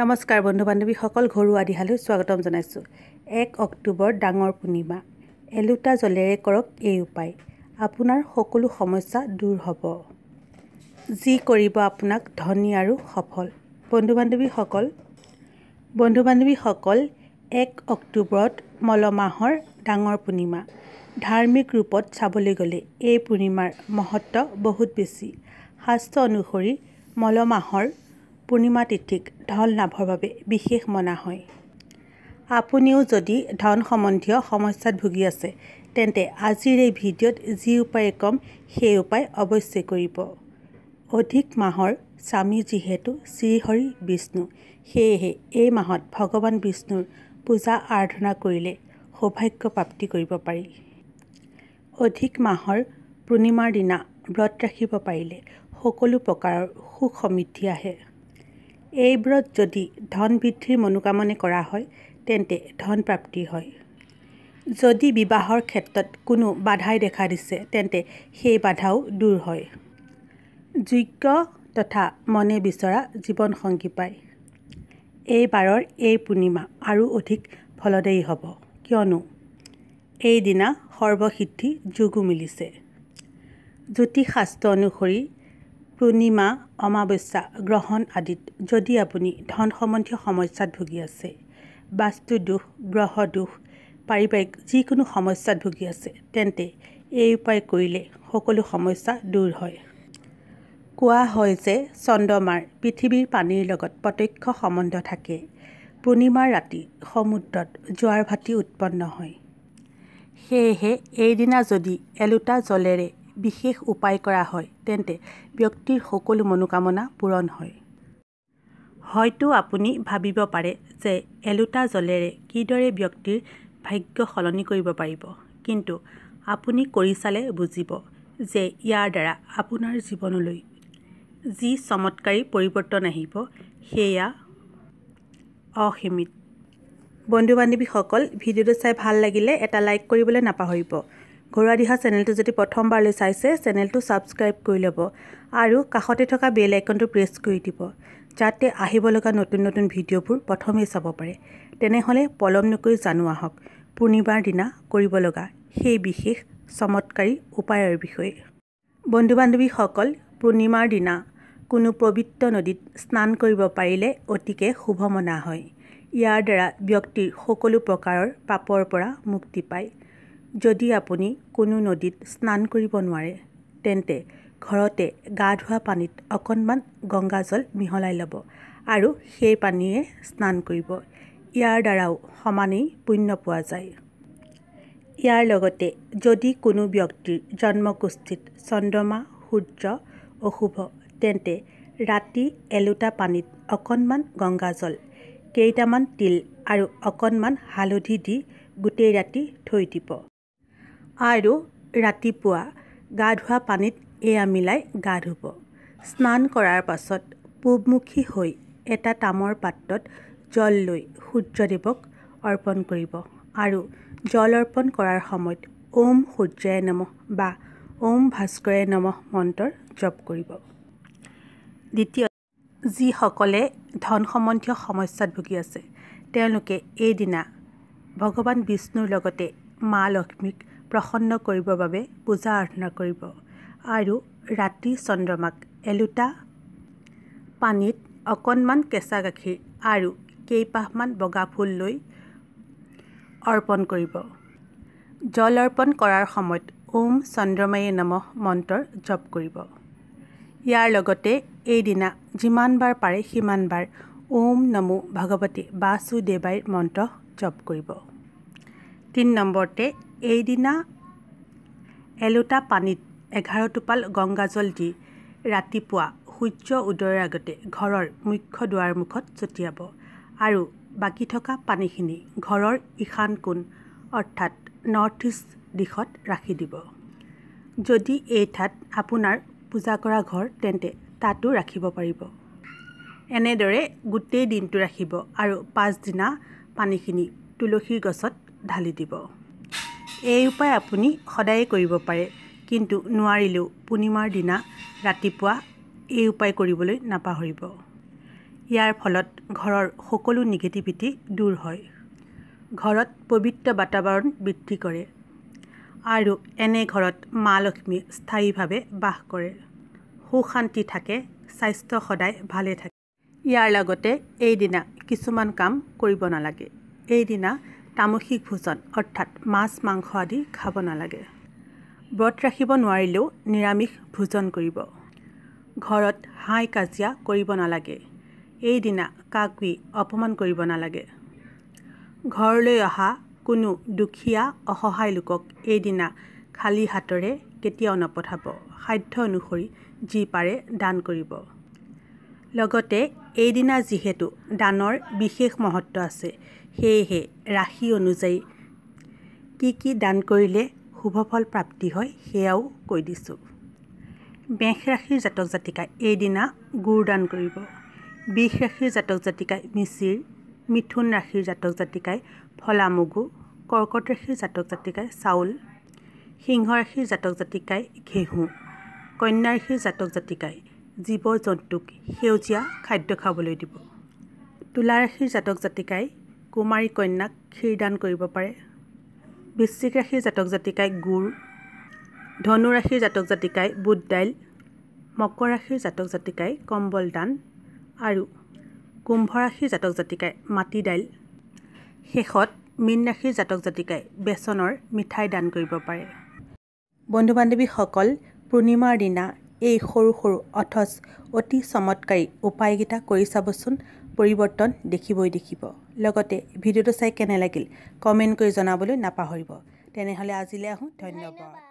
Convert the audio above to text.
নমস্কাৰ বন্ধু বান্ধৱীসকল ঘৰুৱা দিহালৈ স্বাগতম জনাইছোঁ এক অক্টোবৰ ডাঙৰ পূৰ্ণিমা এলোটা জলেৰে কৰক এই উপায় আপোনাৰ সকলো সমস্যা দূৰ হ'ব যি কৰিব আপোনাক ধনী আৰু সফল বন্ধু বান্ধৱীসকল বন্ধু বান্ধৱীসকল এক অক্টোবৰত মল মাহৰ ডাঙৰ পূৰ্ণিমা ধাৰ্মিক ৰূপত চাবলৈ গ'লে এই পূৰ্ণিমাৰ মহত্ব বহুত বেছি শাস্ত্ৰ অনুসৰি মল মাহৰ পূৰ্ণিমা তিথিক ধন লাভৰ বাবে বিশেষ মনা হয় আপুনিও যদি ধন সম্বন্ধীয় সমস্যাত ভুগি আছে তেন্তে আজিৰ এই ভিডিঅ'ত যি উপায় ক'ম সেই উপায় অৱশ্যে কৰিব অধিক মাহৰ স্বামী যিহেতু শ্ৰীহৰি বিষ্ণু সেয়েহে এই মাহত ভগৱান বিষ্ণুৰ পূজা আৰাধনা কৰিলে সৌভাগ্য প্ৰাপ্তি কৰিব পাৰি অধিক মাহৰ পূৰ্ণিমাৰ দিনা ব্ৰত ৰাখিব পাৰিলে সকলো প্ৰকাৰৰ সুখ সমৃদ্ধি আহে এই ব্ৰত যদি ধন বৃদ্ধিৰ মনোকামনে কৰা হয় তেন্তে ধন প্ৰাপ্তি হয় যদি বিবাহৰ ক্ষেত্ৰত কোনো বাধাই দেখা দিছে তেন্তে সেই বাধাও দূৰ হয় যোগ্য তথা মনে বিচৰা জীৱনসংগী পায় এইবাৰৰ এই পূৰ্ণিমা আৰু অধিক ফলদায়ী হ'ব কিয়নো এইদিনা সৰ্বসিদ্ধি যোগো মিলিছে জ্যোতিষশাস্ত্ৰ অনুসৰি পূৰ্ণিমা অমাৱস্যা গ্ৰহণ আদিত যদি আপুনি ধন সম্বন্ধীয় সমস্যাত ভুগি আছে বাস্তু দোষ গ্ৰহ দোষ পাৰিবাৰিক যিকোনো সমস্যাত ভুগি আছে তেন্তে এই উপায় কৰিলে সকলো সমস্যা দূৰ হয় কোৱা হয় যে চন্দ্ৰমাৰ পৃথিৱীৰ পানীৰ লগত প্ৰত্যক্ষ সম্বন্ধ থাকে পূৰ্ণিমাৰ ৰাতি সমুদ্ৰত জোৱাৰ ভাটি উৎপন্ন হয় সেয়েহে এইদিনা যদি এলোটা জলেৰে বিশেষ উপায় কৰা হয় তেন্তে ব্যক্তিৰ সকলো মনোকামনা পূৰণ হয় হয়তো আপুনি ভাবিব পাৰে যে এলোটা জলেৰে কিদৰে ব্যক্তিৰ ভাগ্য সলনি কৰিব পাৰিব কিন্তু আপুনি কৰি চালে বুজিব যে ইয়াৰ দ্বাৰা আপোনাৰ জীৱনলৈ যি চমৎকাৰী পৰিৱৰ্তন আহিব সেয়া অসীমিত বন্ধু বান্ধৱীসকল ভিডিঅ'টো চাই ভাল লাগিলে এটা লাইক কৰিবলৈ নাপাহৰিব ঘৰুৱা দিহা চেনেলটো যদি প্ৰথমবাৰলৈ চাইছে চেনেলটো ছাবস্ক্ৰাইব কৰি ল'ব আৰু কাষতে থকা বেল আইকনটো প্ৰেছ কৰি দিব যাতে আহিব লগা নতুন নতুন ভিডিঅ'বোৰ প্ৰথমেই চাব পাৰে তেনেহ'লে পলম নকৈ জানো আহক পূৰ্ণিমাৰ দিনা কৰিব লগা সেই বিশেষ চমৎকাৰী উপায়ৰ বিষয়ে বন্ধু বান্ধৱীসকল পূৰ্ণিমাৰ দিনা কোনো পবিত্ৰ নদীত স্নান কৰিব পাৰিলে অতিকে শুভমনা হয় ইয়াৰ দ্বাৰা ব্যক্তিৰ সকলো প্ৰকাৰৰ পাপৰ পৰা মুক্তি পায় যদি আপুনি কোনো নদীত স্নান কৰিব নোৱাৰে তেন্তে ঘৰতে গা ধোৱা পানীত অকণমান গংগাজল মিহলাই ল'ব আৰু সেই পানীয়ে স্নান কৰিব ইয়াৰ দ্বাৰাও সমানেই পুণ্য পোৱা যায় ইয়াৰ লগতে যদি কোনো ব্যক্তিৰ জন্মগোষ্ঠীত চন্দ্ৰমা সূৰ্য অশুভ তেন্তে ৰাতি এলোটা পানীত অকণমান গংগাজল কেইটামান তিল আৰু অকণমান হালধি দি গোটেই ৰাতি থৈ দিব আৰু ৰাতিপুৱা গা ধোৱা পানীত এয়া মিলাই গা ধুব স্নান কৰাৰ পাছত পূবমুখী হৈ এটা তামৰ পাত্ৰত জল লৈ সূৰ্যদেৱক অৰ্পণ কৰিব আৰু জল অৰ্পণ কৰাৰ সময়ত ওম সূৰ্যায় নমঃ বা ওম ভাস্কৰে নমঃ মন্ত্ৰ জপ কৰিব দ্বিতীয় যিসকলে ধন সম্বন্ধীয় সমস্যাত ভুগি আছে তেওঁলোকে এইদিনা ভগৱান বিষ্ণুৰ লগতে মা লক্ষ্মীক প্ৰসন্ন কৰিবৰ বাবে পূজা আৰাধনা কৰিব আৰু ৰাতি চন্দ্ৰমাক এলোটা পানীত অকণমান কেঁচা গাখীৰ আৰু কেইপাহমান বগা ফুল লৈ অৰ্পণ কৰিব জল অৰ্পণ কৰাৰ সময়ত ওম চন্দ্ৰমায়ে নম মন্ত্ৰৰ জপ কৰিব ইয়াৰ লগতে এইদিনা যিমানবাৰ পাৰে সিমানবাৰ ওম নমো ভগৱতী বাসুদেৱাইৰ মন্ত্ৰ জপ কৰিব তিনি নম্বৰতে এইদিনা এলোটা পানীত এঘাৰ টোপাল গংগাজল দি ৰাতিপুৱা সূৰ্য উদয়ৰ আগতে ঘৰৰ মুখ্য দুৱাৰ মুখত ছটিয়াব আৰু বাকী থকা পানীখিনি ঘৰৰ ঈশান কোণ অৰ্থাৎ নৰ্থ ইষ্ট দিশত ৰাখি দিব যদি এই ঠাইত আপোনাৰ পূজা কৰা ঘৰ তেন্তে তাতো ৰাখিব পাৰিব এনেদৰে গোটেই দিনটো ৰাখিব আৰু পাছদিনা পানীখিনি তুলসীৰ গছত ঢালি দিব এই উপায় আপুনি সদায়ে কৰিব পাৰে কিন্তু নোৱাৰিলেও পূৰ্ণিমাৰ দিনা ৰাতিপুৱা এই উপায় কৰিবলৈ নাপাহৰিব ইয়াৰ ফলত ঘৰৰ সকলো নিগেটিভিটি দূৰ হয় ঘৰত পবিত্ৰ বাতাবৰণ বৃদ্ধি কৰে আৰু এনে ঘৰত মা লক্ষ্মী স্থায়ীভাৱে বাস কৰে সু শান্তি থাকে স্বাস্থ্য সদায় ভালে থাকে ইয়াৰ লগতে এইদিনা কিছুমান কাম কৰিব নালাগে এইদিনা তামসিক ভোজন অৰ্থাৎ মাছ মাংস আদি খাব নালাগে ব্ৰত ৰাখিব নোৱাৰিলেও নিৰামিষ ভোজন কৰিব ঘৰত হাই কাজিয়া কৰিব নালাগে এইদিনা কাকুই অপমান কৰিব নালাগে ঘৰলৈ অহা কোনো দুখীয়া অসহায় লোকক এইদিনা খালী হাতৰে কেতিয়াও নপঠাব সাধ্য অনুসৰি যি পাৰে দান কৰিব লগতে এইদিনা যিহেতু দানৰ বিশেষ মহত্ব আছে সেয়েহে ৰাশি অনুযায়ী কি কি দান কৰিলে শুভফল প্ৰাপ্তি হয় সেয়াও কৈ দিছোঁ মেষ ৰাশিৰ জাতক জাতিকাই এইদিনা দান কৰিব বিষ ৰাশিৰ জাতক জাতিকাই মিচিৰ মিথুন ৰাশিৰ জাতক জাতিকাই ফলা মগু কৰ্কট ৰাশিৰ জাতক জাতিকাই চাউল সিংহ ৰাশিৰ জাতক জাতিকাই ঘেঁহু কন্যা ৰাশিৰ জাতক জাতিকাই জীৱ জন্তুক সেউজীয়া খাদ্য খাবলৈ দিব তুলা ৰাশিৰ জাতক জাতিকাই কুমাৰী কন্যাক ক্ষীৰদান কৰিব পাৰে বৃশ্চিক ৰাশিৰ জাতক জাতিকাই গুড় ধনু ৰাশিৰ জাতক জাতিকাই বুট দাইল মকৰ ৰাশিৰ জাতক জাতিকাই কম্বল দান আৰু কুম্ভ ৰাশিৰ জাতক জাতিকাই মাটি দাইল শেষত মীন ৰাশিৰ জাতক জাতিকাই বেচনৰ মিঠাই দান কৰিব পাৰে বন্ধু বান্ধৱীসকল পূৰ্ণিমাৰ দিনা এই সৰু সৰু অথচ অতি চমৎকাৰী উপায়কেইটা কৰি চাবচোন পৰিৱৰ্তন দেখিবই দেখিব লগতে ভিডিঅ'টো চাই কেনে লাগিল কমেণ্ট কৰি জনাবলৈ নাপাহৰিব তেনেহ'লে আজিলৈ আহোঁ ধন্যবাদ